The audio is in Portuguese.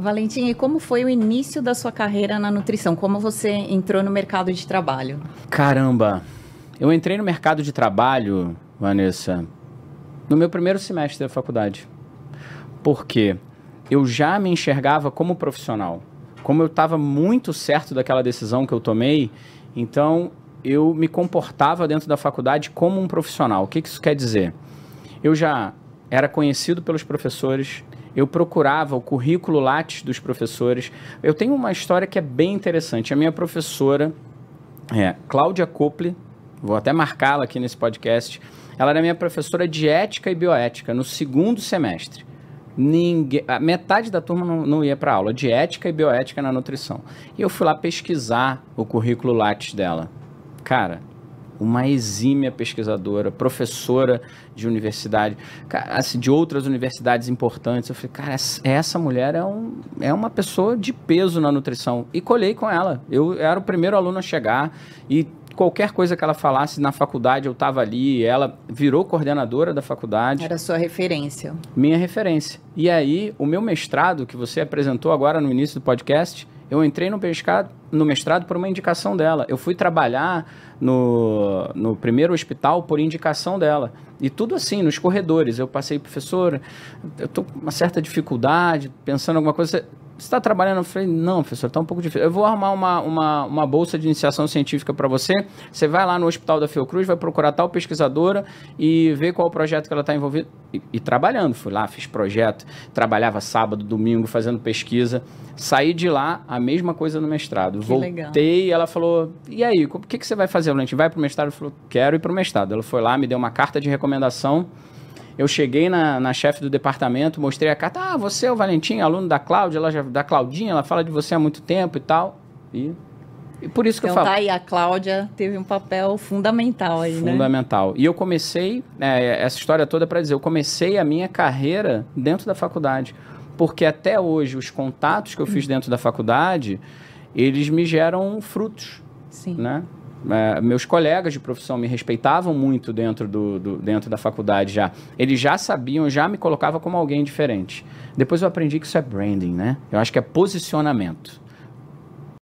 Valentim, e como foi o início da sua carreira na nutrição? Como você entrou no mercado de trabalho? Caramba! Eu entrei no mercado de trabalho, Vanessa, no meu primeiro semestre da faculdade. Por quê? Eu já me enxergava como profissional. Como eu estava muito certo daquela decisão que eu tomei, então eu me comportava dentro da faculdade como um profissional. O que, que isso quer dizer? Eu já era conhecido pelos professores, eu procurava o currículo Lattes dos professores. Eu tenho uma história que é bem interessante. A minha professora, é, Cláudia Cople, vou até marcá-la aqui nesse podcast, ela era minha professora de ética e bioética no segundo semestre. Ninguém, metade da turma não, não ia para aula de ética e bioética na nutrição. E eu fui lá pesquisar o currículo Lattes dela. Cara, uma exímia pesquisadora, professora de universidade, assim, de outras universidades importantes. Eu falei, cara, essa mulher é, um, é uma pessoa de peso na nutrição. E colhei com ela. Eu era o primeiro aluno a chegar e qualquer coisa que ela falasse na faculdade, eu estava ali, ela virou coordenadora da faculdade. Era sua referência. Minha referência. E aí, o meu mestrado, que você apresentou agora no início do podcast, eu entrei no, pescado, no mestrado por uma indicação dela. Eu fui trabalhar no, no primeiro hospital por indicação dela. E tudo assim, nos corredores. Eu passei, professor, eu estou com uma certa dificuldade, pensando em alguma coisa. Você está trabalhando? Eu falei, não, professor, está um pouco difícil. Eu vou arrumar uma, uma, uma bolsa de iniciação científica para você. Você vai lá no hospital da Fiocruz, vai procurar tal pesquisadora e ver qual o projeto que ela está envolvida. E, e, trabalhando, fui lá, fiz projeto, trabalhava sábado, domingo, fazendo pesquisa. Saí de lá, a mesma coisa no mestrado. Que Voltei, legal. ela falou, e aí, o que, que você vai fazer? Eu falei, vai para o mestrado? Eu falei, quero ir para o mestrado. Ela foi lá, me deu uma carta de recomendação. Eu cheguei na, na chefe do departamento, mostrei a carta. Ah, você é o Valentim, aluno da Cláudia, ela já, da Claudinha, ela fala de você há muito tempo e tal. E, e por isso que eu então tá falo. Tá aí, a Cláudia teve um papel fundamental aí, fundamental. né? Fundamental. E eu comecei, é, essa história toda para dizer, eu comecei a minha carreira dentro da faculdade. Porque até hoje, os contatos que eu fiz dentro da faculdade, eles me geram frutos. Sim. Né? É, meus colegas de profissão me respeitavam muito dentro, do, do, dentro da faculdade já. Eles já sabiam, já me colocava como alguém diferente. Depois eu aprendi que isso é branding, né? Eu acho que é posicionamento.